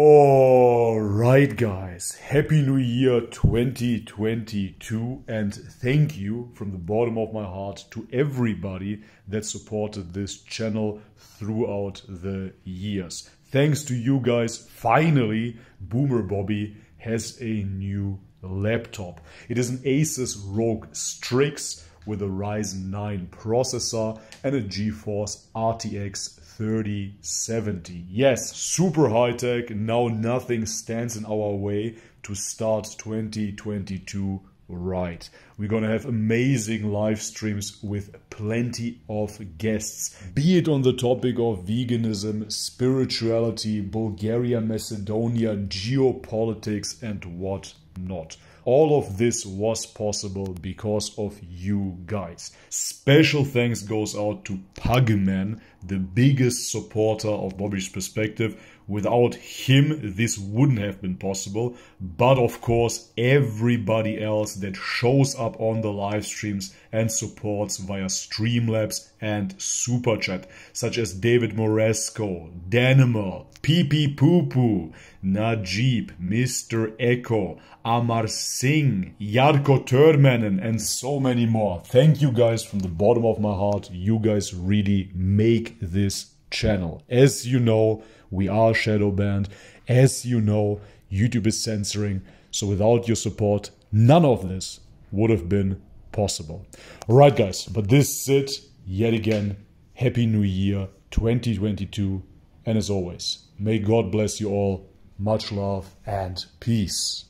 Alright, guys, Happy New Year 2022, and thank you from the bottom of my heart to everybody that supported this channel throughout the years. Thanks to you guys, finally, Boomer Bobby has a new laptop. It is an Asus ROG Strix with a Ryzen 9 processor and a GeForce RTX 3070. Yes, super high tech. Now nothing stands in our way to start 2022 right. We're going to have amazing live streams with plenty of guests, be it on the topic of veganism, spirituality, Bulgaria, Macedonia, geopolitics, and what not. All of this was possible because of you guys. Special thanks goes out to Pugman, the biggest supporter of Bobby's perspective. Without him, this wouldn't have been possible. But of course, everybody else that shows up on the live streams and supports via Streamlabs and Super Chat, such as David Moresco, Danimal, PP Poo Poo, Najib, Mr. Echo, Amar Singh, Yarko Turmenen, and so many more. Thank you guys from the bottom of my heart. You guys really make this channel. As you know, we are shadow banned. As you know, YouTube is censoring. So without your support, none of this would have been possible. All right, guys, but this is it yet again. Happy New Year 2022. And as always, may God bless you all. Much love and peace.